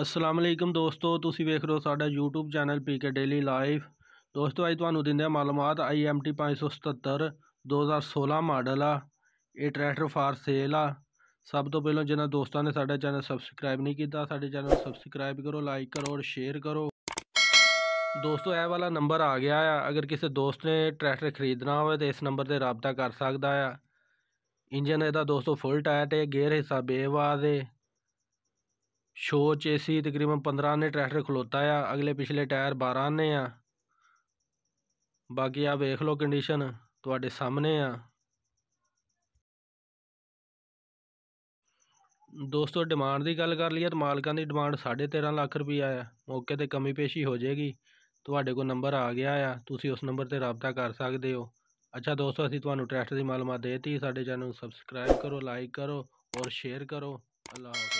असलम दोस्तों तुम वेख रहे हो साडा YouTube channel P K daily live दोस्तों अभी तुम्हें दिद मालूमत आई एम टी पाँच सौ सतर दो हज़ार सोलह मॉडल आ ये ट्रैक्टर फार सेल आ सब तो पहलों जहाँ दोस्तों ने साडा चैनल सबसक्राइब नहीं किया चैनल सबसक्राइब करो लाइक करो और शेयर करो दोस्तों ए वाला नंबर आ गया है अगर किसी दोस्त ने ट्रैक्टर खरीदना हो इस नंबर से रबता कर सकता है इंजन यदा दोस्तों फुल टायर गेयर हिस्सा बेवाद है ਸ਼ੋ चेसी ਤਕਰੀਬਨ 15 ਨੇ ਟਰੈਕਟਰ ਖਲੋਤਾ ਆ ਅਗਲੇ ਪਿਛਲੇ ਟਾਇਰ 12 ਨੇ ਆ ਬਾਕੀ ਆ ਵੇਖ ਲਓ ਕੰਡੀਸ਼ਨ ਤੁਹਾਡੇ ਸਾਹਮਣੇ ਆ ਦੋਸਤੋ ਡਿਮਾਂਡ ਦੀ ਗੱਲ ਕਰ ਲਈਏ ਤਾਂ ਮਾਲਕਾਂ ਦੀ ਡਿਮਾਂਡ 13.5 ਲੱਖ ਰੁਪਈਆ ਆ ਮੌਕੇ ਤੇ ਕਮੀ ਪੇਸ਼ੀ ਹੋ ਜਾਏਗੀ ਤੁਹਾਡੇ ਕੋਲ ਨੰਬਰ ਆ ਗਿਆ ਆ ਤੁਸੀਂ ਉਸ ਨੰਬਰ ਤੇ ਰਾਬਤਾ ਕਰ ਸਕਦੇ ਹੋ ਅੱਛਾ ਦੋਸਤੋ ਅਸੀਂ ਤੁਹਾਨੂੰ ਟਰੈਕਟਰ ਦੀ ਮਾਲੂਮਾਤ ਦੇਤੀ ਸਾਡੇ ਚੈਨਲ ਨੂੰ ਸਬਸਕ੍ਰਾਈਬ ਕਰੋ ਲਾਈਕ ਕਰੋ ਔਰ ਸ਼ੇਅਰ ਕਰੋ ਅੱਲਾਹ